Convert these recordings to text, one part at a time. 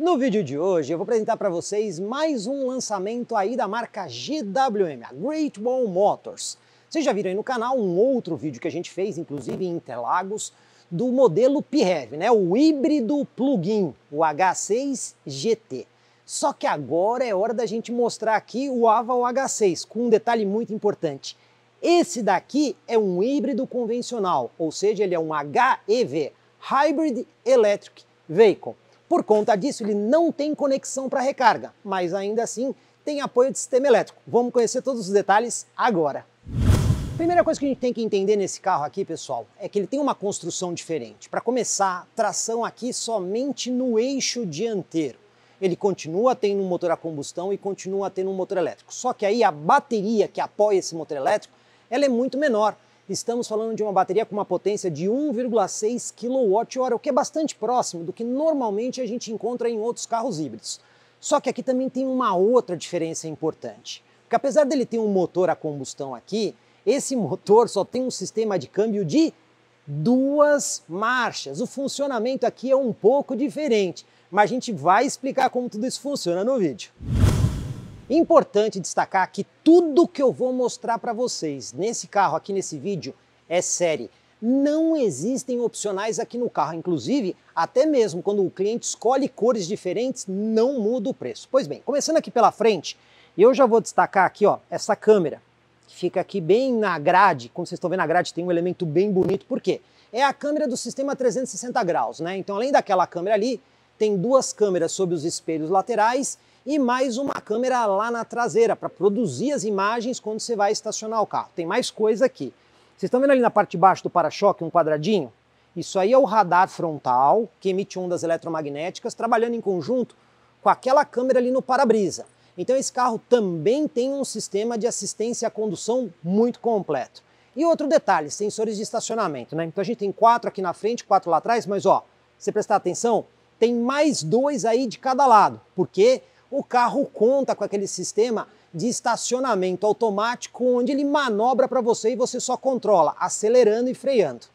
No vídeo de hoje eu vou apresentar para vocês mais um lançamento aí da marca GWM, a Great Wall Motors. Vocês já viram aí no canal um outro vídeo que a gente fez, inclusive em Interlagos, do modelo PHEV, né? o híbrido plug-in, o H6 GT. Só que agora é hora da gente mostrar aqui o Aval H6, com um detalhe muito importante. Esse daqui é um híbrido convencional, ou seja, ele é um HEV, Hybrid Electric Vehicle. Por conta disso, ele não tem conexão para recarga, mas ainda assim tem apoio de sistema elétrico. Vamos conhecer todos os detalhes agora. Primeira coisa que a gente tem que entender nesse carro aqui, pessoal, é que ele tem uma construção diferente. Para começar, tração aqui somente no eixo dianteiro. Ele continua tendo um motor a combustão e continua tendo um motor elétrico. Só que aí a bateria que apoia esse motor elétrico, ela é muito menor estamos falando de uma bateria com uma potência de 1,6 kWh, o que é bastante próximo do que normalmente a gente encontra em outros carros híbridos. Só que aqui também tem uma outra diferença importante, porque apesar dele ter um motor a combustão aqui, esse motor só tem um sistema de câmbio de duas marchas. O funcionamento aqui é um pouco diferente, mas a gente vai explicar como tudo isso funciona no vídeo. Importante destacar que tudo que eu vou mostrar para vocês nesse carro aqui nesse vídeo é série. Não existem opcionais aqui no carro, inclusive, até mesmo quando o cliente escolhe cores diferentes, não muda o preço. Pois bem, começando aqui pela frente, eu já vou destacar aqui, ó, essa câmera que fica aqui bem na grade, como vocês estão vendo na grade, tem um elemento bem bonito, por quê? É a câmera do sistema 360 graus, né? Então, além daquela câmera ali, tem duas câmeras sobre os espelhos laterais e mais uma câmera lá na traseira para produzir as imagens quando você vai estacionar o carro. Tem mais coisa aqui. Vocês estão vendo ali na parte de baixo do para-choque um quadradinho? Isso aí é o radar frontal que emite ondas eletromagnéticas trabalhando em conjunto com aquela câmera ali no para-brisa. Então esse carro também tem um sistema de assistência à condução muito completo. E outro detalhe, sensores de estacionamento, né? Então a gente tem quatro aqui na frente, quatro lá atrás, mas ó, você prestar atenção, tem mais dois aí de cada lado, porque o carro conta com aquele sistema de estacionamento automático onde ele manobra para você e você só controla, acelerando e freando.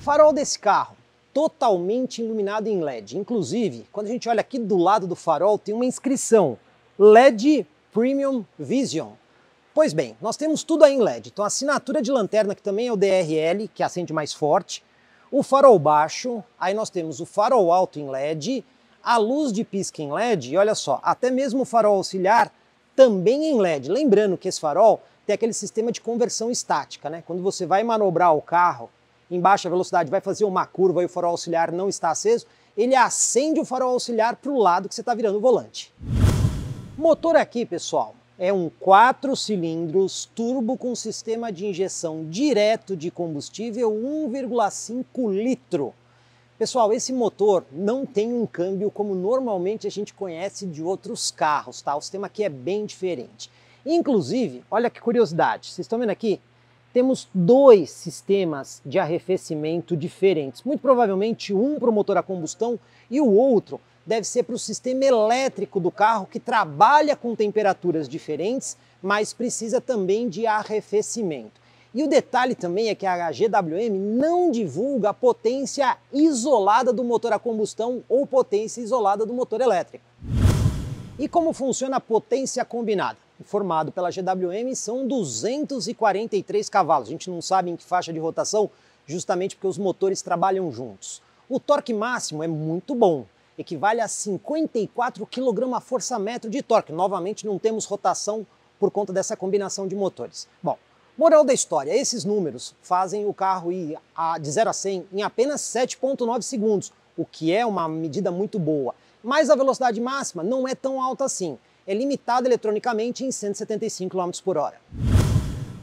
Farol desse carro totalmente iluminado em LED. Inclusive, quando a gente olha aqui do lado do farol, tem uma inscrição LED Premium Vision. Pois bem, nós temos tudo aí em LED. Então a assinatura de lanterna, que também é o DRL, que acende mais forte, o farol baixo, aí nós temos o farol alto em LED, a luz de pisca em LED, e olha só, até mesmo o farol auxiliar também em LED. Lembrando que esse farol tem aquele sistema de conversão estática, né? Quando você vai manobrar o carro em baixa velocidade, vai fazer uma curva e o farol auxiliar não está aceso, ele acende o farol auxiliar para o lado que você está virando o volante. Motor aqui, pessoal, é um 4 cilindros turbo com sistema de injeção direto de combustível 1,5 litro. Pessoal, esse motor não tem um câmbio como normalmente a gente conhece de outros carros, tá? O sistema aqui é bem diferente. Inclusive, olha que curiosidade, vocês estão vendo aqui? Temos dois sistemas de arrefecimento diferentes. Muito provavelmente um para o motor a combustão e o outro deve ser para o sistema elétrico do carro que trabalha com temperaturas diferentes, mas precisa também de arrefecimento. E o detalhe também é que a GWM não divulga a potência isolada do motor a combustão ou potência isolada do motor elétrico. E como funciona a potência combinada? Informado pela GWM, são 243 cavalos. A gente não sabe em que faixa de rotação, justamente porque os motores trabalham juntos. O torque máximo é muito bom, equivale a 54 kgfm de torque. Novamente, não temos rotação por conta dessa combinação de motores. Bom, Moral da história, esses números fazem o carro ir de 0 a 100 em apenas 7.9 segundos, o que é uma medida muito boa. Mas a velocidade máxima não é tão alta assim, é limitada eletronicamente em 175 km por hora.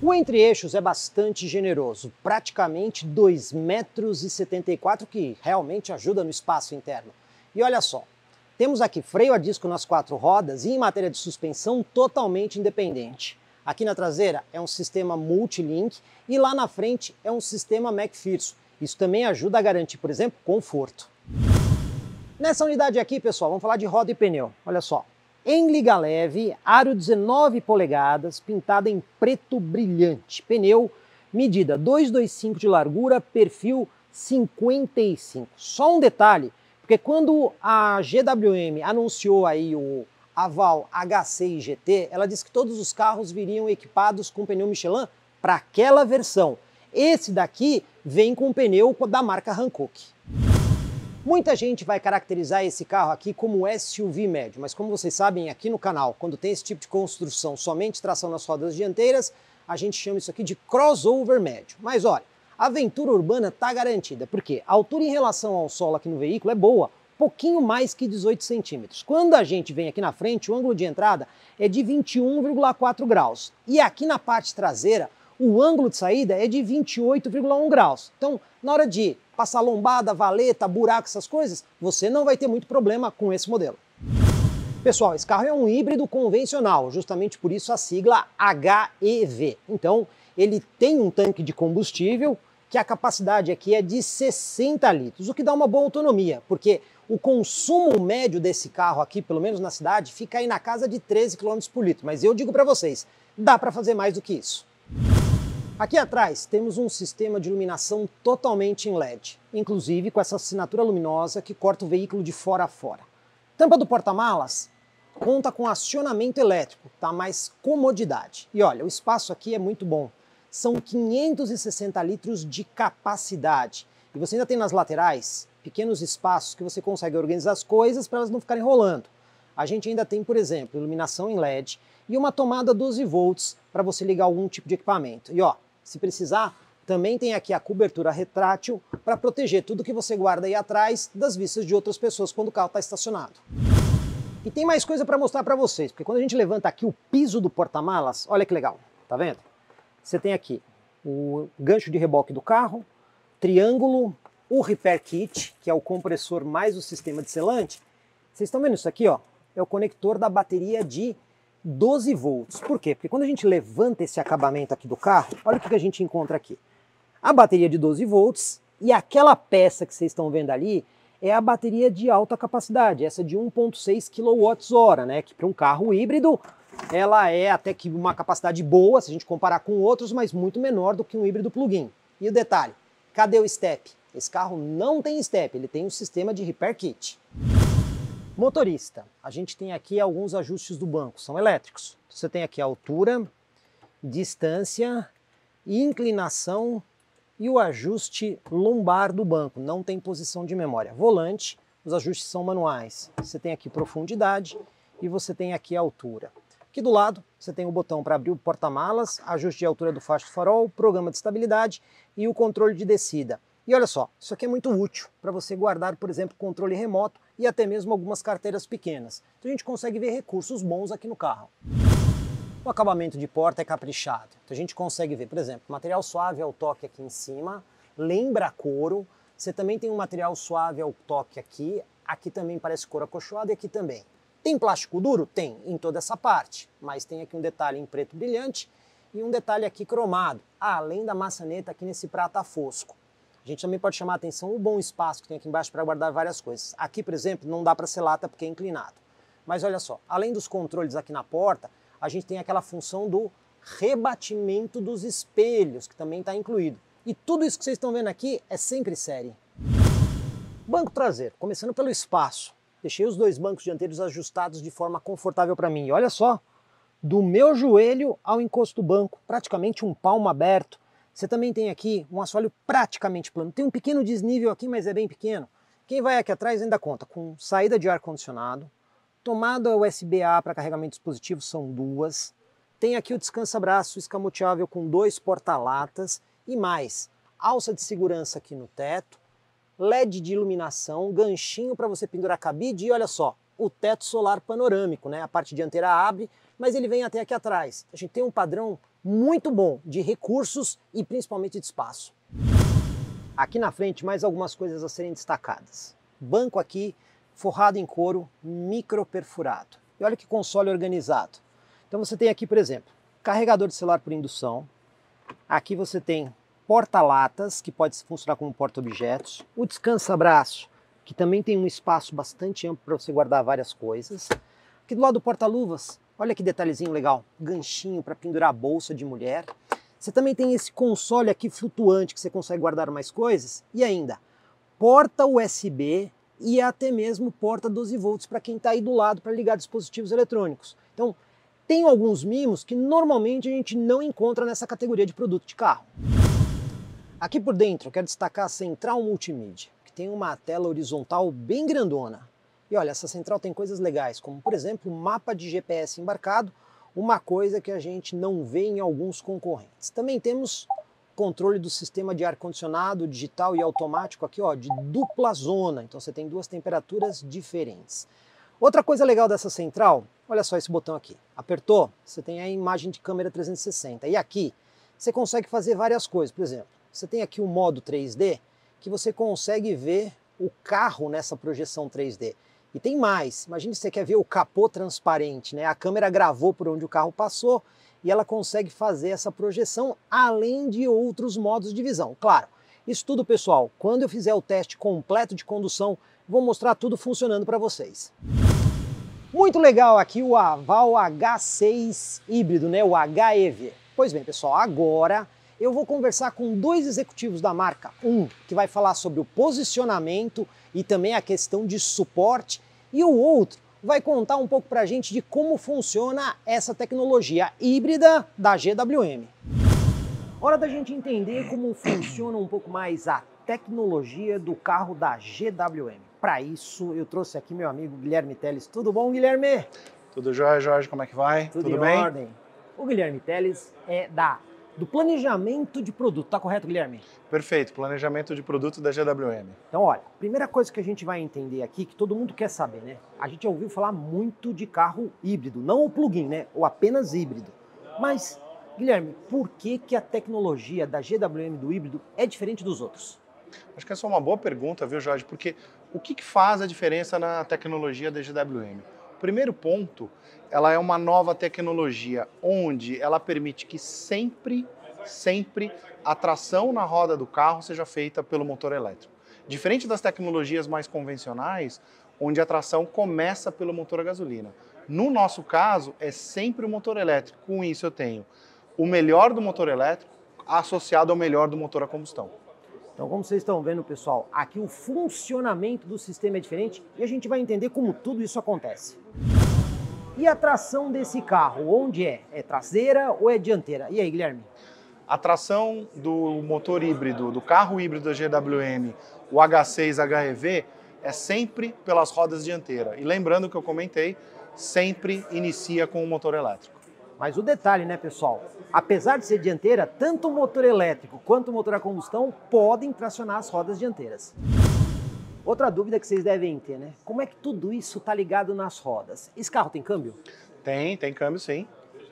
O entre-eixos é bastante generoso, praticamente 2,74 metros, que realmente ajuda no espaço interno. E olha só, temos aqui freio a disco nas quatro rodas e em matéria de suspensão totalmente independente. Aqui na traseira é um sistema multilink e lá na frente é um sistema MacPherson. Isso também ajuda a garantir, por exemplo, conforto. Nessa unidade aqui, pessoal, vamos falar de roda e pneu. Olha só, em liga leve, aro 19 polegadas, pintada em preto brilhante, pneu medida 225 de largura, perfil 55. Só um detalhe, porque quando a GWM anunciou aí o a Val HC e GT, ela disse que todos os carros viriam equipados com pneu Michelin para aquela versão. Esse daqui vem com pneu da marca Hankook. Muita gente vai caracterizar esse carro aqui como SUV médio, mas como vocês sabem aqui no canal, quando tem esse tipo de construção somente tração nas rodas dianteiras, a gente chama isso aqui de crossover médio. Mas olha, a aventura urbana está garantida, porque a altura em relação ao solo aqui no veículo é boa, pouquinho mais que 18 centímetros. Quando a gente vem aqui na frente, o ângulo de entrada é de 21,4 graus. E aqui na parte traseira, o ângulo de saída é de 28,1 graus. Então, na hora de passar lombada, valeta, buraco, essas coisas, você não vai ter muito problema com esse modelo. Pessoal, esse carro é um híbrido convencional, justamente por isso a sigla HEV. Então, ele tem um tanque de combustível que a capacidade aqui é de 60 litros, o que dá uma boa autonomia, porque o consumo médio desse carro aqui, pelo menos na cidade, fica aí na casa de 13 km por litro. Mas eu digo para vocês, dá para fazer mais do que isso. Aqui atrás temos um sistema de iluminação totalmente em LED, inclusive com essa assinatura luminosa que corta o veículo de fora a fora. Tampa do porta-malas conta com acionamento elétrico, tá mais comodidade. E olha, o espaço aqui é muito bom. São 560 litros de capacidade. E você ainda tem nas laterais pequenos espaços que você consegue organizar as coisas para elas não ficarem rolando. A gente ainda tem, por exemplo, iluminação em LED e uma tomada 12 volts para você ligar algum tipo de equipamento. E ó, se precisar, também tem aqui a cobertura retrátil para proteger tudo que você guarda aí atrás das vistas de outras pessoas quando o carro está estacionado. E tem mais coisa para mostrar para vocês, porque quando a gente levanta aqui o piso do porta-malas, olha que legal, tá vendo? Você tem aqui o gancho de reboque do carro, triângulo, o Repair Kit, que é o compressor mais o sistema de selante. Vocês estão vendo isso aqui, ó? É o conector da bateria de 12 volts. Por quê? Porque quando a gente levanta esse acabamento aqui do carro, olha o que a gente encontra aqui. A bateria de 12 volts e aquela peça que vocês estão vendo ali é a bateria de alta capacidade, essa de 1.6 kWh, né? Que para um carro híbrido ela é até que uma capacidade boa se a gente comparar com outros, mas muito menor do que um híbrido plug-in. E o detalhe, cadê o step? Esse carro não tem step, ele tem um sistema de repair kit. Motorista, a gente tem aqui alguns ajustes do banco, são elétricos. Então, você tem aqui altura, distância, inclinação e o ajuste lombar do banco, não tem posição de memória. Volante, os ajustes são manuais. Você tem aqui profundidade e você tem aqui altura. Aqui do lado você tem o botão para abrir o porta-malas, ajuste de altura do facho do farol, programa de estabilidade e o controle de descida. E olha só, isso aqui é muito útil para você guardar, por exemplo, controle remoto e até mesmo algumas carteiras pequenas. Então a gente consegue ver recursos bons aqui no carro. O acabamento de porta é caprichado. Então a gente consegue ver, por exemplo, material suave ao toque aqui em cima, lembra couro. Você também tem um material suave ao toque aqui, aqui também parece couro acolchoado e aqui também. Tem plástico duro? Tem, em toda essa parte, mas tem aqui um detalhe em preto brilhante e um detalhe aqui cromado, além da maçaneta aqui nesse prata fosco. A gente também pode chamar a atenção o bom espaço que tem aqui embaixo para guardar várias coisas. Aqui, por exemplo, não dá para ser lata porque é inclinado. Mas olha só, além dos controles aqui na porta, a gente tem aquela função do rebatimento dos espelhos, que também está incluído. E tudo isso que vocês estão vendo aqui é sempre série. Banco traseiro, começando pelo espaço. Deixei os dois bancos dianteiros ajustados de forma confortável para mim. E olha só, do meu joelho ao encosto do banco, praticamente um palmo aberto. Você também tem aqui um assoalho praticamente plano. Tem um pequeno desnível aqui, mas é bem pequeno. Quem vai aqui atrás ainda conta com saída de ar-condicionado, tomada USB-A para carregamento de dispositivos são duas, tem aqui o descansa-braço escamoteável com dois porta-latas e mais alça de segurança aqui no teto, LED de iluminação, ganchinho para você pendurar cabide e olha só, o teto solar panorâmico, né? A parte dianteira abre, mas ele vem até aqui atrás. A gente tem um padrão muito bom de recursos e principalmente de espaço. Aqui na frente, mais algumas coisas a serem destacadas. Banco aqui, forrado em couro, microperfurado. E olha que console organizado. Então você tem aqui, por exemplo, carregador de celular por indução. Aqui você tem porta-latas, que pode funcionar como porta-objetos. O descansa-braço, que também tem um espaço bastante amplo para você guardar várias coisas. Aqui do lado do porta-luvas, Olha que detalhezinho legal, ganchinho para pendurar a bolsa de mulher. Você também tem esse console aqui flutuante que você consegue guardar mais coisas e ainda porta USB e até mesmo porta 12 volts para quem está aí do lado para ligar dispositivos eletrônicos. Então, tem alguns mimos que normalmente a gente não encontra nessa categoria de produto de carro. Aqui por dentro, eu quero destacar a central multimídia, que tem uma tela horizontal bem grandona, e olha, essa central tem coisas legais, como por exemplo, um mapa de GPS embarcado, uma coisa que a gente não vê em alguns concorrentes. Também temos controle do sistema de ar-condicionado digital e automático aqui, ó, de dupla zona. Então você tem duas temperaturas diferentes. Outra coisa legal dessa central, olha só esse botão aqui. Apertou, você tem a imagem de câmera 360. E aqui você consegue fazer várias coisas. Por exemplo, você tem aqui o modo 3D que você consegue ver o carro nessa projeção 3D. E tem mais. Imagine se você quer ver o capô transparente, né? A câmera gravou por onde o carro passou e ela consegue fazer essa projeção além de outros modos de visão. Claro, isso tudo, pessoal, quando eu fizer o teste completo de condução, vou mostrar tudo funcionando para vocês. Muito legal aqui o Aval H6 híbrido, né? O HEV. Pois bem, pessoal, agora eu vou conversar com dois executivos da marca. Um que vai falar sobre o posicionamento e também a questão de suporte, e o outro vai contar um pouco para a gente de como funciona essa tecnologia híbrida da GWM. Hora da gente entender como funciona um pouco mais a tecnologia do carro da GWM. Para isso, eu trouxe aqui meu amigo Guilherme Teles. Tudo bom, Guilherme? Tudo jóia, Jorge? Como é que vai? Tudo, Tudo bem? Ordem. O Guilherme Teles é da do planejamento de produto. Tá correto, Guilherme? Perfeito, planejamento de produto da GWM. Então, olha, primeira coisa que a gente vai entender aqui, que todo mundo quer saber, né? A gente ouviu falar muito de carro híbrido, não o plug-in, né? Ou apenas híbrido. Mas, Guilherme, por que, que a tecnologia da GWM do híbrido é diferente dos outros? Acho que essa é uma boa pergunta, viu, Jorge? Porque o que, que faz a diferença na tecnologia da GWM? Primeiro ponto, ela é uma nova tecnologia onde ela permite que sempre, sempre a tração na roda do carro seja feita pelo motor elétrico. Diferente das tecnologias mais convencionais, onde a tração começa pelo motor a gasolina. No nosso caso, é sempre o motor elétrico. Com isso, eu tenho o melhor do motor elétrico associado ao melhor do motor a combustão. Então, como vocês estão vendo, pessoal, aqui o funcionamento do sistema é diferente e a gente vai entender como tudo isso acontece. E a tração desse carro, onde é? É traseira ou é dianteira? E aí, Guilherme? A tração do motor híbrido, do carro híbrido da GWM, o H6 HEV, é sempre pelas rodas dianteiras. E lembrando que eu comentei, sempre inicia com o motor elétrico. Mas o detalhe, né, pessoal? Apesar de ser dianteira, tanto o motor elétrico quanto o motor a combustão podem tracionar as rodas dianteiras. Outra dúvida que vocês devem ter, né? Como é que tudo isso está ligado nas rodas? Esse carro tem câmbio? Tem, tem câmbio sim.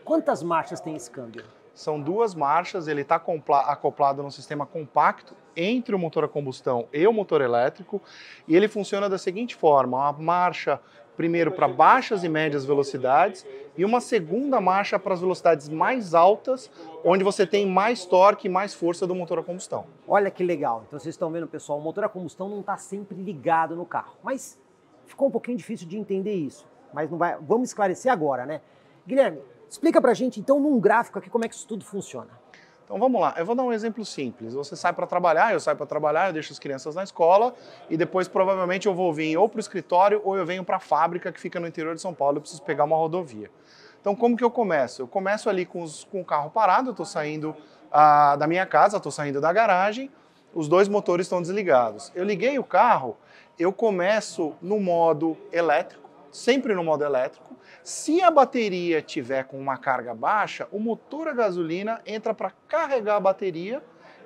Quantas marchas tem esse câmbio? São duas marchas, ele está acoplado num sistema compacto entre o motor a combustão e o motor elétrico, e ele funciona da seguinte forma: a marcha primeiro para baixas e médias velocidades e uma segunda marcha para as velocidades mais altas, onde você tem mais torque e mais força do motor a combustão. Olha que legal. Então vocês estão vendo, pessoal, o motor a combustão não está sempre ligado no carro. Mas ficou um pouquinho difícil de entender isso. Mas não vai. Vamos esclarecer agora, né? Guilherme, explica para a gente então num gráfico aqui como é que isso tudo funciona. Então vamos lá, eu vou dar um exemplo simples. Você sai para trabalhar, eu saio para trabalhar, eu deixo as crianças na escola e depois provavelmente eu vou vir ou para o escritório ou eu venho para a fábrica que fica no interior de São Paulo, eu preciso pegar uma rodovia. Então como que eu começo? Eu começo ali com, os, com o carro parado, eu estou saindo ah, da minha casa, estou saindo da garagem, os dois motores estão desligados. Eu liguei o carro, eu começo no modo elétrico, sempre no modo elétrico, se a bateria tiver com uma carga baixa, o motor a gasolina entra para carregar a bateria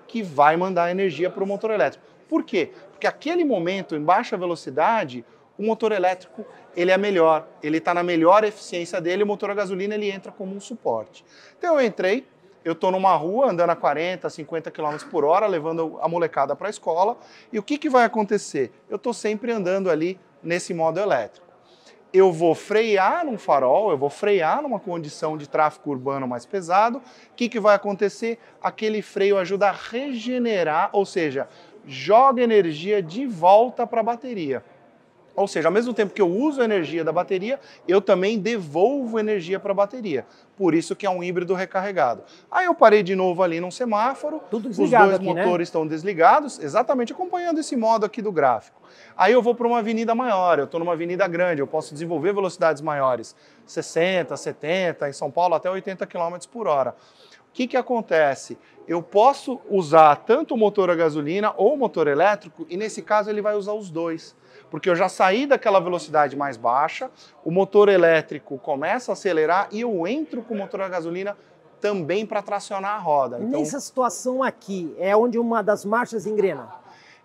que vai mandar energia para o motor elétrico. Por quê? Porque aquele momento, em baixa velocidade, o motor elétrico ele é melhor, ele está na melhor eficiência dele, o motor a gasolina ele entra como um suporte. Então eu entrei, eu estou numa rua andando a 40, 50 km por hora, levando a molecada para a escola, e o que, que vai acontecer? Eu estou sempre andando ali nesse modo elétrico eu vou frear num farol, eu vou frear numa condição de tráfego urbano mais pesado. O que, que vai acontecer? Aquele freio ajuda a regenerar, ou seja, joga energia de volta para a bateria. Ou seja, ao mesmo tempo que eu uso a energia da bateria, eu também devolvo energia para a bateria. Por isso que é um híbrido recarregado. Aí eu parei de novo ali num semáforo, os dois aqui, né? motores né? estão desligados, exatamente acompanhando esse modo aqui do gráfico. Aí eu vou para uma avenida maior, eu estou numa avenida grande, eu posso desenvolver velocidades maiores, 60, 70, em São Paulo até 80 km por hora. O que, que acontece? Eu posso usar tanto o motor a gasolina ou o motor elétrico, e nesse caso ele vai usar os dois porque eu já saí daquela velocidade mais baixa, o motor elétrico começa a acelerar e eu entro com o motor a gasolina também para tracionar a roda. Então... Nessa situação aqui, é onde uma das marchas engrena?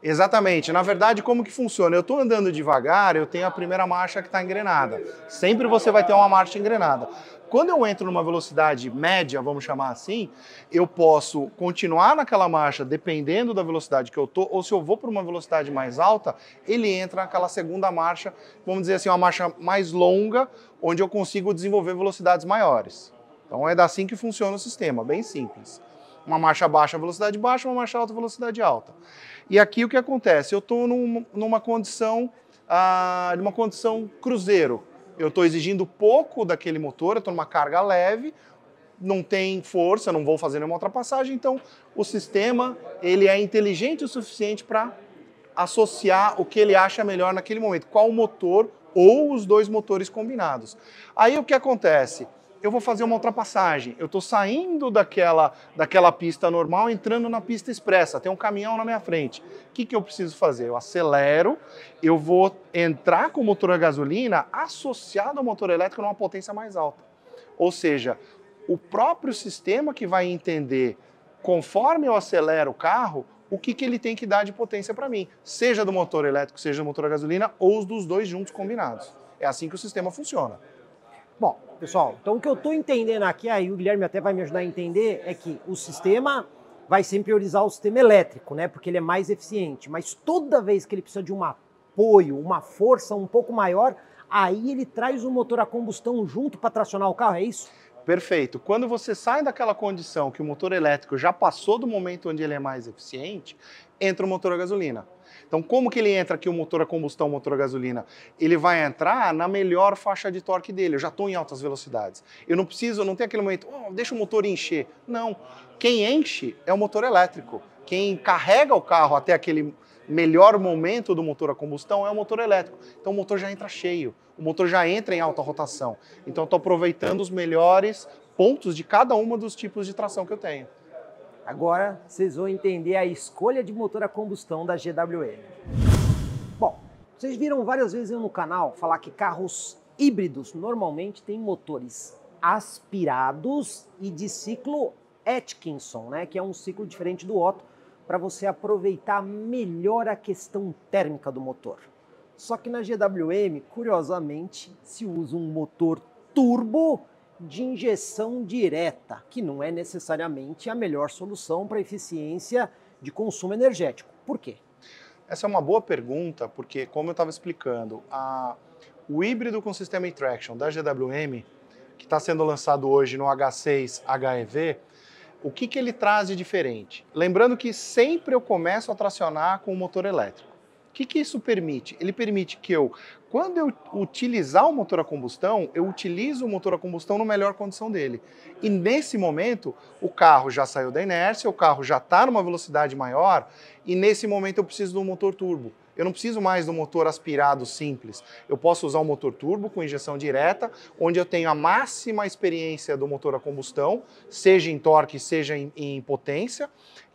Exatamente. Na verdade, como que funciona? Eu estou andando devagar, eu tenho a primeira marcha que está engrenada. Sempre você vai ter uma marcha engrenada. Quando eu entro numa velocidade média, vamos chamar assim, eu posso continuar naquela marcha dependendo da velocidade que eu estou. ou se eu vou para uma velocidade mais alta, ele entra naquela segunda marcha, vamos dizer assim, uma marcha mais longa, onde eu consigo desenvolver velocidades maiores. Então é assim que funciona o sistema, bem simples. Uma marcha baixa, velocidade baixa, uma marcha alta, velocidade alta. E aqui o que acontece? Eu estou num, numa condição, ah, numa condição cruzeiro. Eu estou exigindo pouco daquele motor, eu estou numa carga leve, não tem força, não vou fazer nenhuma ultrapassagem, então o sistema ele é inteligente o suficiente para associar o que ele acha melhor naquele momento, qual motor ou os dois motores combinados. Aí o que acontece? eu vou fazer uma ultrapassagem. Eu estou saindo daquela, daquela pista normal, entrando na pista expressa. Tem um caminhão na minha frente. O que, que eu preciso fazer? Eu acelero, eu vou entrar com o motor a gasolina associado ao motor elétrico numa potência mais alta. Ou seja, o próprio sistema que vai entender, conforme eu acelero o carro, o que, que ele tem que dar de potência para mim, seja do motor elétrico, seja do motor a gasolina, ou os dos dois juntos combinados. É assim que o sistema funciona. Bom, pessoal, então o que eu estou entendendo aqui, aí o Guilherme até vai me ajudar a entender, é que o sistema vai sempre priorizar o sistema elétrico, né? Porque ele é mais eficiente. Mas toda vez que ele precisa de um apoio, uma força um pouco maior, aí ele traz o motor a combustão junto para tracionar o carro, é isso? Perfeito. Quando você sai daquela condição que o motor elétrico já passou do momento onde ele é mais eficiente, entra o motor a gasolina. Então, como que ele entra aqui o motor a combustão, o motor a gasolina? Ele vai entrar na melhor faixa de torque dele. Eu já estou em altas velocidades. Eu não preciso, não tem aquele momento, oh, deixa o motor encher. Não. Quem enche é o motor elétrico. Quem carrega o carro até aquele melhor momento do motor a combustão é o motor elétrico. Então o motor já entra cheio, o motor já entra em alta rotação. Então estou aproveitando os melhores pontos de cada um dos tipos de tração que eu tenho. Agora vocês vão entender a escolha de motor a combustão da GWM. Bom, vocês viram várias vezes eu no canal falar que carros híbridos normalmente têm motores aspirados e de ciclo Atkinson, né, que é um ciclo diferente do Otto, para você aproveitar melhor a questão térmica do motor. Só que na GWM, curiosamente, se usa um motor turbo de injeção direta, que não é necessariamente a melhor solução para eficiência de consumo energético. Por quê? Essa é uma boa pergunta, porque, como eu estava explicando, a... o híbrido com sistema e-traction da GWM, que está sendo lançado hoje no H6 HEV, o que, que ele traz de diferente? Lembrando que sempre eu começo a tracionar com o motor elétrico. O que, que isso permite? Ele permite que eu quando eu utilizar o motor a combustão, eu utilizo o motor a combustão na melhor condição dele. E nesse momento, o carro já saiu da inércia, o carro já está numa velocidade maior, e nesse momento eu preciso do motor turbo. Eu não preciso mais do motor aspirado simples. Eu posso usar o um motor turbo com injeção direta, onde eu tenho a máxima experiência do motor a combustão, seja em torque, seja em, em potência,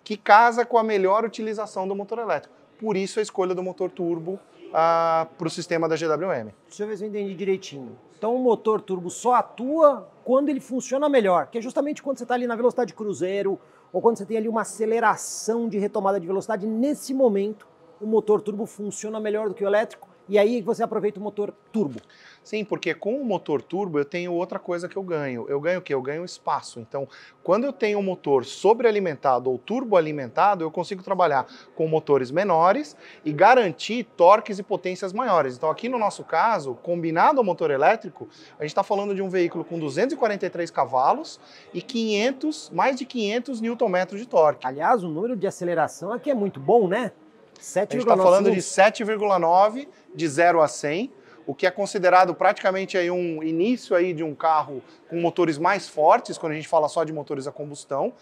que casa com a melhor utilização do motor elétrico. Por isso a escolha do motor turbo para o sistema da GWM. Deixa eu ver se eu entendi direitinho. Então o motor turbo só atua quando ele funciona melhor, que é justamente quando você está ali na velocidade cruzeiro ou quando você tem ali uma aceleração de retomada de velocidade. Nesse momento, o motor turbo funciona melhor do que o elétrico e aí você aproveita o motor turbo. Sim, porque com o motor turbo eu tenho outra coisa que eu ganho. Eu ganho o quê? Eu ganho espaço. Então, quando eu tenho um motor sobrealimentado ou turboalimentado, eu consigo trabalhar com motores menores e garantir torques e potências maiores. Então, aqui no nosso caso, combinado ao motor elétrico, a gente está falando de um veículo com 243 cavalos e 500, mais de 500 Nm de torque. Aliás, o número de aceleração aqui é muito bom, né? 7, a gente está falando de 7,9 de 0 a 100, o que é considerado praticamente aí um início aí de um carro com motores mais fortes, quando a gente fala só de motores a combustão.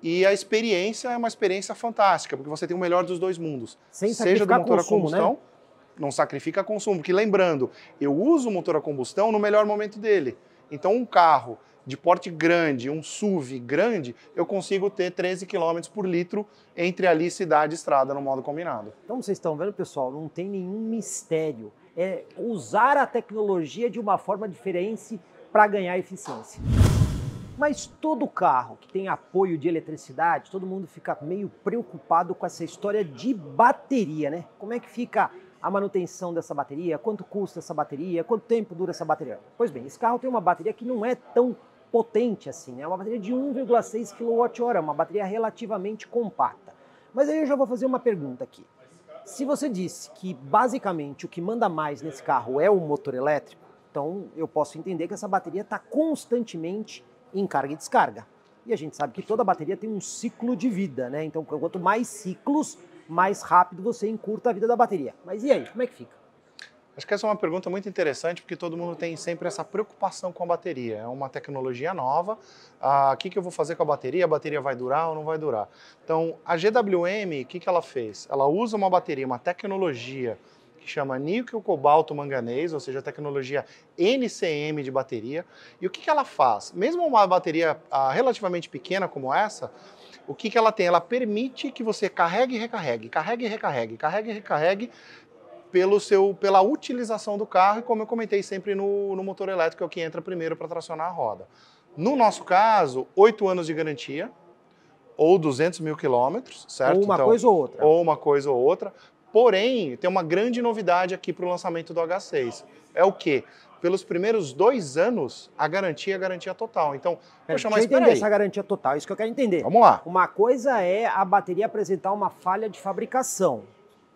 E a experiência é uma experiência fantástica, porque você tem o melhor dos dois mundos. Sem seja do motor consumo, a né? combustão, né? não sacrifica consumo. Porque lembrando, eu uso o motor a combustão no melhor momento dele. Então, um carro de porte grande, um SUV grande, eu consigo ter 13 km por litro entre ali cidade e estrada no modo combinado. Então vocês estão vendo, pessoal, não tem nenhum mistério. É usar a tecnologia de uma forma diferente para ganhar eficiência. Mas todo carro que tem apoio de eletricidade, todo mundo fica meio preocupado com essa história de bateria, né? Como é que fica a manutenção dessa bateria? Quanto custa essa bateria? Quanto tempo dura essa bateria? Pois bem, esse carro tem uma bateria que não é tão potente assim, né? é uma bateria de 1,6 kWh, uma bateria relativamente compacta. Mas aí eu já vou fazer uma pergunta aqui. Se você disse que basicamente o que manda mais nesse carro é o motor elétrico, então eu posso entender que essa bateria está constantemente em carga e descarga. E a gente sabe que toda bateria tem um ciclo de vida, né? Então quanto mais ciclos, mais rápido você encurta a vida da bateria. Mas e aí, como é que fica? Acho que essa é uma pergunta muito interessante, porque todo mundo tem sempre essa preocupação com a bateria. É uma tecnologia nova. Ah, o ah, que, que eu vou fazer com a bateria? A bateria vai durar ou não vai durar? Então, a GWM, o que, que ela fez? Ela usa uma bateria, uma tecnologia que chama níquel cobalto manganês, ou seja, a tecnologia NCM de bateria. E o que, que ela faz? Mesmo uma bateria ah, relativamente pequena como essa, o que, que ela tem? Ela permite que você carregue e recarregue, carregue e recarregue, carregue e recarregue pelo seu, pela utilização do carro e, como eu comentei, sempre no, no motor elétrico é o que entra primeiro para tracionar a roda. No nosso caso, oito anos de garantia ou 200 mil quilômetros, certo? Ou uma então, coisa ou outra. Ou uma coisa ou outra. Porém, tem uma grande novidade aqui para o lançamento do H6. É o quê? Pelos primeiros dois anos, a garantia é garantia total. Então, Pera, poxa, mas deixa eu entender essa garantia total, isso que eu quero entender. Vamos lá. Uma coisa é a bateria apresentar uma falha de fabricação.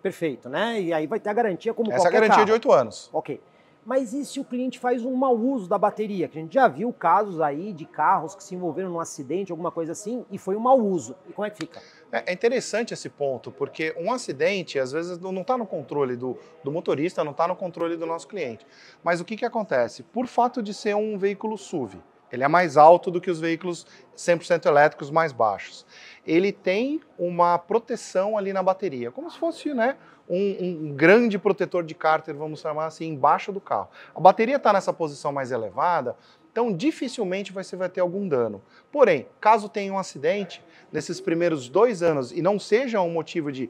Perfeito, né? E aí vai ter a garantia como Essa é a garantia carro. de oito anos. Ok. Mas e se o cliente faz um mau uso da bateria? Que a gente já viu casos aí de carros que se envolveram num acidente, alguma coisa assim, e foi um mau uso. E como é que fica? É, é interessante esse ponto, porque um acidente, às vezes, não está no controle do, do motorista, não está no controle do nosso cliente. Mas o que, que acontece? Por fato de ser um veículo SUV, ele é mais alto do que os veículos 100% elétricos mais baixos. Ele tem uma proteção ali na bateria, como se fosse né, um, um grande protetor de cárter, vamos chamar assim, embaixo do carro. A bateria está nessa posição mais elevada, então dificilmente você vai ter algum dano. Porém, caso tenha um acidente, nesses primeiros dois anos, e não seja um motivo de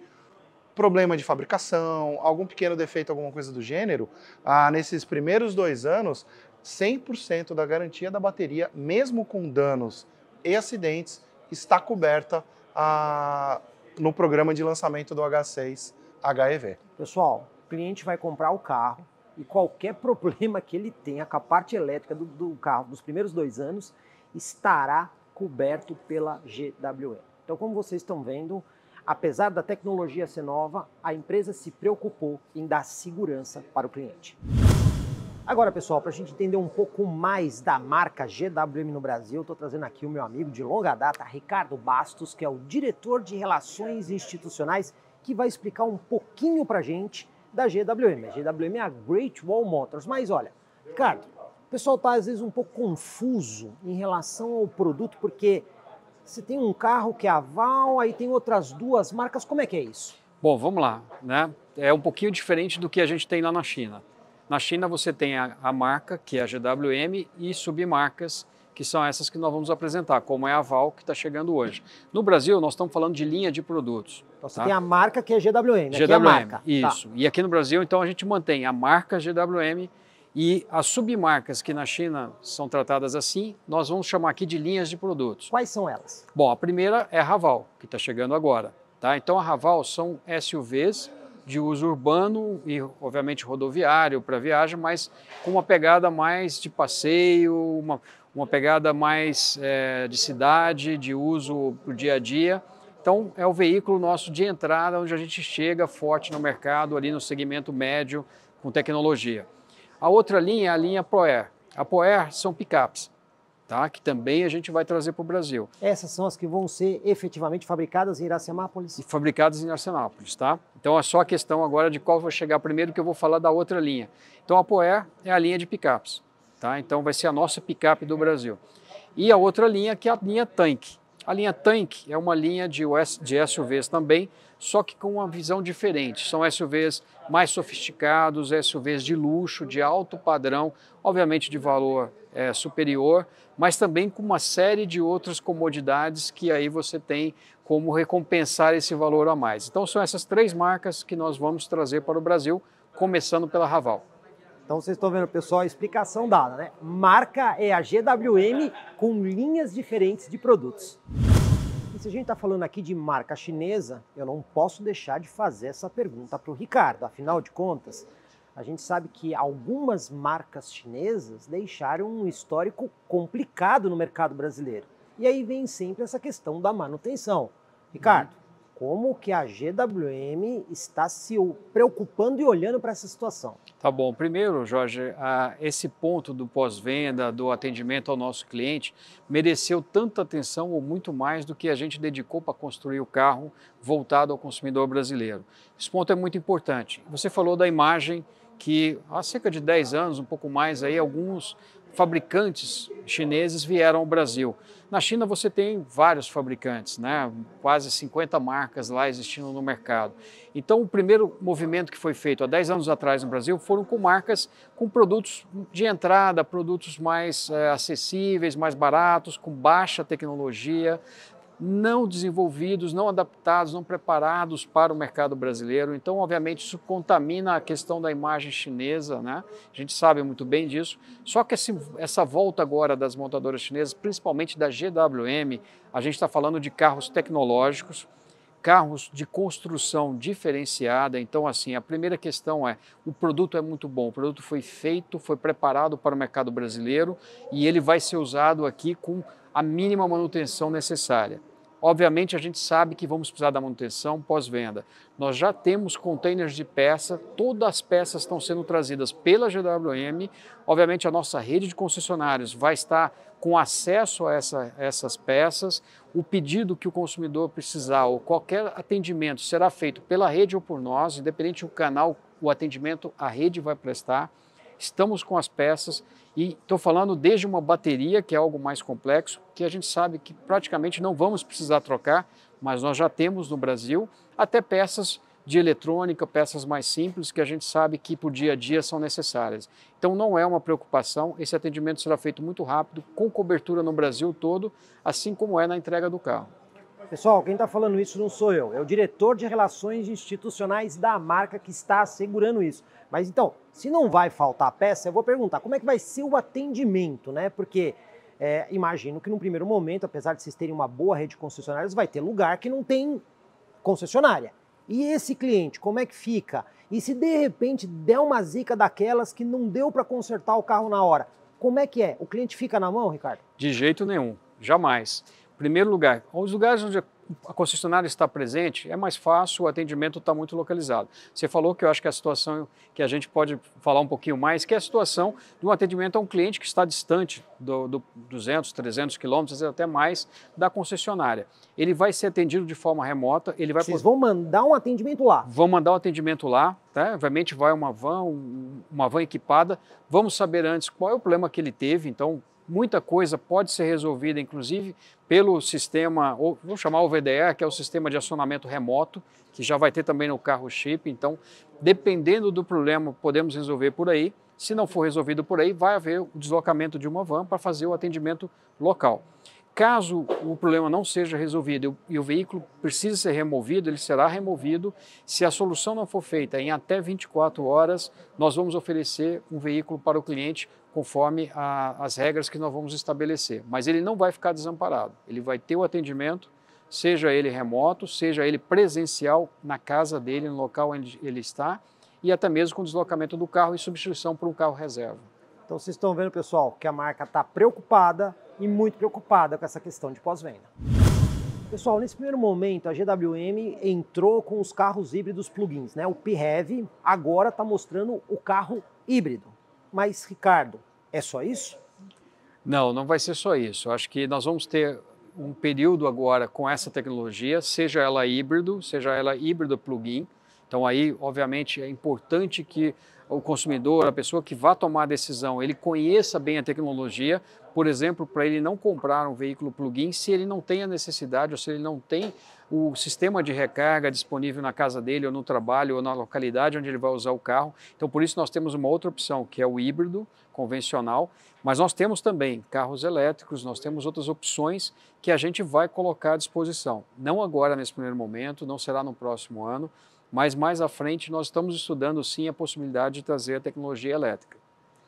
problema de fabricação, algum pequeno defeito, alguma coisa do gênero, ah, nesses primeiros dois anos, 100% da garantia da bateria, mesmo com danos e acidentes, está coberta a, ah, no programa de lançamento do H6 HEV. Pessoal, o cliente vai comprar o carro e qualquer problema que ele tenha com a parte elétrica do, do carro dos primeiros dois anos estará coberto pela GWM. Então, como vocês estão vendo, apesar da tecnologia ser nova, a empresa se preocupou em dar segurança para o cliente. Agora, pessoal, para a gente entender um pouco mais da marca GWM no Brasil, estou trazendo aqui o meu amigo de longa data, Ricardo Bastos, que é o diretor de Relações Institucionais, que vai explicar um pouquinho para a gente da GWM. A GWM é a Great Wall Motors. Mas olha, Ricardo, o pessoal está às vezes um pouco confuso em relação ao produto, porque você tem um carro que é a Val, aí tem outras duas marcas, como é que é isso? Bom, vamos lá, né? É um pouquinho diferente do que a gente tem lá na China. Na China você tem a, a marca, que é a GWM, e submarcas, que são essas que nós vamos apresentar, como é a Val, que está chegando hoje. No Brasil, nós estamos falando de linha de produtos. Então, você tá? tem a marca que é GWM, GWM né? aqui é a marca. Tá. Isso. Tá. E aqui no Brasil, então, a gente mantém a marca GWM e as submarcas que na China são tratadas assim, nós vamos chamar aqui de linhas de produtos. Quais são elas? Bom, a primeira é a Raval, que está chegando agora. Tá? Então, a Raval são SUVs de uso urbano e, obviamente, rodoviário para viagem, mas com uma pegada mais de passeio, uma, uma pegada mais é, de cidade, de uso para o dia a dia. Então, é o veículo nosso de entrada, onde a gente chega forte no mercado, ali no segmento médio, com tecnologia. A outra linha é a linha ProAir. A ProAir são picapes tá? que também a gente vai trazer para o Brasil. Essas são as que vão ser efetivamente fabricadas em Iracemápolis? E fabricadas em Iracemápolis, tá? Então é só a questão agora de qual vai chegar primeiro, que eu vou falar da outra linha. Então a Poer é a linha de picapes, tá? Então vai ser a nossa picape do Brasil. E a outra linha que é a linha tanque. A linha tanque é uma linha de SUVs também, só que com uma visão diferente. São SUVs mais sofisticados, SUVs de luxo, de alto padrão, obviamente de valor é, superior, mas também com uma série de outras comodidades que aí você tem como recompensar esse valor a mais. Então são essas três marcas que nós vamos trazer para o Brasil, começando pela Raval. Então vocês estão vendo, pessoal, a explicação dada, né? Marca é a GWM com linhas diferentes de produtos. Se a gente está falando aqui de marca chinesa, eu não posso deixar de fazer essa pergunta para o Ricardo. Afinal de contas, a gente sabe que algumas marcas chinesas deixaram um histórico complicado no mercado brasileiro. E aí vem sempre essa questão da manutenção. Ricardo, como que a GWM está se preocupando e olhando para essa situação. Tá bom. Primeiro, Jorge, esse ponto do pós-venda, do atendimento ao nosso cliente, mereceu tanta atenção ou muito mais do que a gente dedicou para construir o carro voltado ao consumidor brasileiro. Esse ponto é muito importante. Você falou da imagem que há cerca de 10 anos, um pouco mais aí, alguns fabricantes chineses vieram ao Brasil. Na China você tem vários fabricantes, né? quase 50 marcas lá existindo no mercado. Então o primeiro movimento que foi feito há 10 anos atrás no Brasil foram com marcas com produtos de entrada, produtos mais é, acessíveis, mais baratos, com baixa tecnologia, não desenvolvidos, não adaptados, não preparados para o mercado brasileiro. Então, obviamente, isso contamina a questão da imagem chinesa, né? A gente sabe muito bem disso. Só que esse, essa volta agora das montadoras chinesas, principalmente da GWM, a gente está falando de carros tecnológicos, carros de construção diferenciada. Então, assim, a primeira questão é: o produto é muito bom, o produto foi feito, foi preparado para o mercado brasileiro e ele vai ser usado aqui com a mínima manutenção necessária. Obviamente, a gente sabe que vamos precisar da manutenção pós-venda. Nós já temos containers de peça, todas as peças estão sendo trazidas pela GWM. Obviamente, a nossa rede de concessionários vai estar com acesso a essa, essas peças. O pedido que o consumidor precisar ou qualquer atendimento será feito pela rede ou por nós, independente do canal, o atendimento a rede vai prestar estamos com as peças e estou falando desde uma bateria, que é algo mais complexo, que a gente sabe que praticamente não vamos precisar trocar, mas nós já temos no Brasil, até peças de eletrônica, peças mais simples que a gente sabe que para o dia a dia são necessárias. Então não é uma preocupação, esse atendimento será feito muito rápido, com cobertura no Brasil todo, assim como é na entrega do carro. Pessoal, quem está falando isso não sou eu, é o diretor de relações institucionais da marca que está assegurando isso. Mas então, se não vai faltar peça, eu vou perguntar como é que vai ser o atendimento, né? Porque é, imagino que num primeiro momento, apesar de vocês terem uma boa rede de concessionárias, vai ter lugar que não tem concessionária. E esse cliente, como é que fica? E se de repente der uma zica daquelas que não deu para consertar o carro na hora, como é que é? O cliente fica na mão, Ricardo? De jeito nenhum, jamais primeiro lugar, os lugares onde a concessionária está presente, é mais fácil, o atendimento está muito localizado. Você falou que eu acho que a situação que a gente pode falar um pouquinho mais, que é a situação de um atendimento a um cliente que está distante do, do 200, 300 quilômetros, até mais, da concessionária. Ele vai ser atendido de forma remota, ele vai... Vocês poder... vão mandar um atendimento lá? Vão mandar um atendimento lá, tá? obviamente vai uma van, uma van equipada, vamos saber antes qual é o problema que ele teve, então Muita coisa pode ser resolvida, inclusive, pelo sistema, ou vou chamar o VDR, que é o sistema de acionamento remoto, que já vai ter também no carro chip. Então, dependendo do problema, podemos resolver por aí. Se não for resolvido por aí, vai haver o deslocamento de uma van para fazer o atendimento local. Caso o problema não seja resolvido e o veículo precise ser removido, ele será removido. Se a solução não for feita em até 24 horas, nós vamos oferecer um veículo para o cliente conforme a, as regras que nós vamos estabelecer. Mas ele não vai ficar desamparado, ele vai ter o atendimento, seja ele remoto, seja ele presencial na casa dele, no local onde ele está, e até mesmo com deslocamento do carro e substituição por um carro reserva. Então vocês estão vendo, pessoal, que a marca está preocupada e muito preocupada com essa questão de pós-venda. Pessoal, nesse primeiro momento a GWM entrou com os carros híbridos plug-ins, né? O PHEV agora está mostrando o carro híbrido. Mas Ricardo, é só isso? Não, não vai ser só isso. Acho que nós vamos ter um período agora com essa tecnologia, seja ela híbrido, seja ela híbrido plug-in. Então aí, obviamente, é importante que o consumidor, a pessoa que vá tomar a decisão, ele conheça bem a tecnologia, por exemplo, para ele não comprar um veículo plug-in se ele não tem a necessidade ou se ele não tem o sistema de recarga disponível na casa dele ou no trabalho ou na localidade onde ele vai usar o carro. Então, por isso nós temos uma outra opção, que é o híbrido convencional, mas nós temos também carros elétricos, nós temos outras opções que a gente vai colocar à disposição. Não agora nesse primeiro momento, não será no próximo ano, mas mais à frente nós estamos estudando sim a possibilidade de trazer a tecnologia elétrica.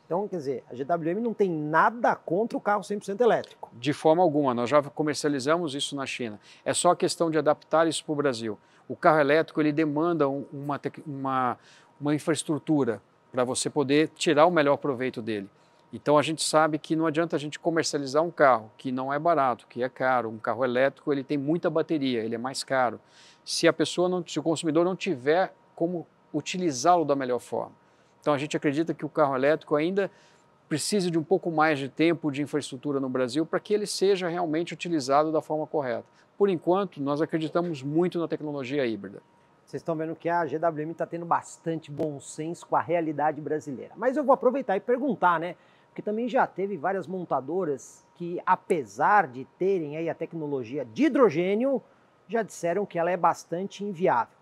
Então, quer dizer, a GWM não tem nada contra o carro 100% elétrico. De forma alguma, nós já comercializamos isso na China. É só questão de adaptar isso para o Brasil. O carro elétrico ele demanda uma, uma, uma infraestrutura para você poder tirar o melhor proveito dele. Então a gente sabe que não adianta a gente comercializar um carro que não é barato, que é caro. Um carro elétrico ele tem muita bateria, ele é mais caro. Se a pessoa não, se o consumidor não tiver como utilizá-lo da melhor forma, então a gente acredita que o carro elétrico ainda precisa de um pouco mais de tempo de infraestrutura no Brasil para que ele seja realmente utilizado da forma correta. Por enquanto, nós acreditamos muito na tecnologia híbrida. Vocês estão vendo que a GWM está tendo bastante bom senso com a realidade brasileira. Mas eu vou aproveitar e perguntar, né? Porque também já teve várias montadoras que, apesar de terem aí a tecnologia de hidrogênio, já disseram que ela é bastante inviável.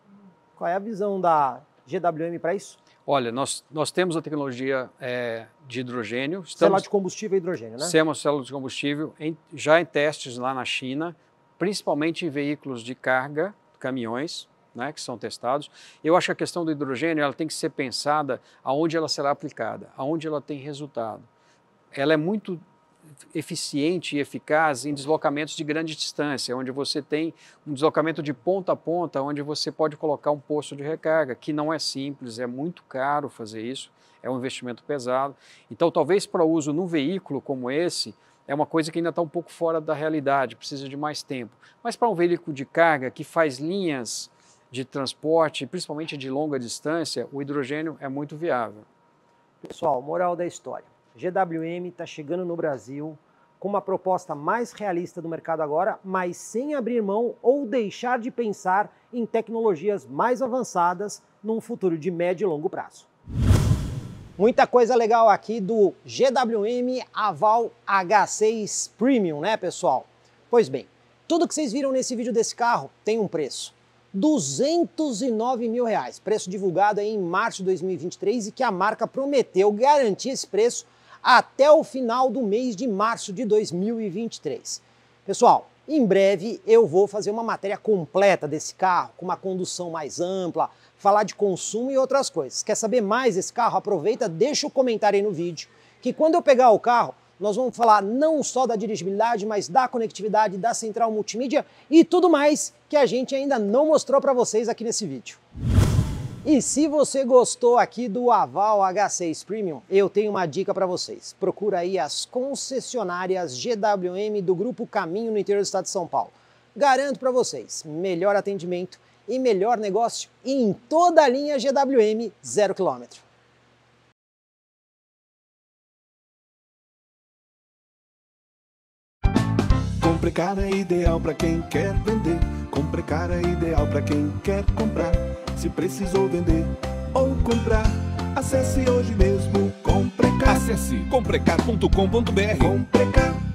Qual é a visão da GWM para isso? Olha, nós, nós temos a tecnologia é, de hidrogênio. Estamos, célula de combustível é hidrogênio, né? Temos célula de combustível em, já em testes lá na China, principalmente em veículos de carga, caminhões, né, que são testados. Eu acho que a questão do hidrogênio ela tem que ser pensada aonde ela será aplicada, aonde ela tem resultado ela é muito eficiente e eficaz em deslocamentos de grande distância, onde você tem um deslocamento de ponta a ponta, onde você pode colocar um posto de recarga, que não é simples, é muito caro fazer isso, é um investimento pesado. Então, talvez para uso num veículo como esse, é uma coisa que ainda está um pouco fora da realidade, precisa de mais tempo. Mas para um veículo de carga que faz linhas de transporte, principalmente de longa distância, o hidrogênio é muito viável. Pessoal, moral da história GWM está chegando no Brasil com uma proposta mais realista do mercado agora, mas sem abrir mão ou deixar de pensar em tecnologias mais avançadas num futuro de médio e longo prazo. Muita coisa legal aqui do GWM Aval H6 Premium, né, pessoal? Pois bem, tudo que vocês viram nesse vídeo desse carro tem um preço. 209 mil reais, preço divulgado em março de 2023 e que a marca prometeu garantir esse preço até o final do mês de março de 2023. Pessoal, em breve eu vou fazer uma matéria completa desse carro, com uma condução mais ampla, falar de consumo e outras coisas. Quer saber mais desse carro? Aproveita, deixa o comentário aí no vídeo, que quando eu pegar o carro, nós vamos falar não só da dirigibilidade, mas da conectividade, da central multimídia e tudo mais que a gente ainda não mostrou para vocês aqui nesse vídeo. E se você gostou aqui do Aval H6 Premium, eu tenho uma dica para vocês. Procura aí as concessionárias GWM do Grupo Caminho no interior do estado de São Paulo. Garanto para vocês, melhor atendimento e melhor negócio em toda a linha GWM zero quilômetro. Compre cara é ideal para quem quer vender. Compre cara é ideal para quem quer comprar. Se precisou vender ou comprar, acesse hoje mesmo Comprecar. Acesse comprecar.com.br. Comprecar.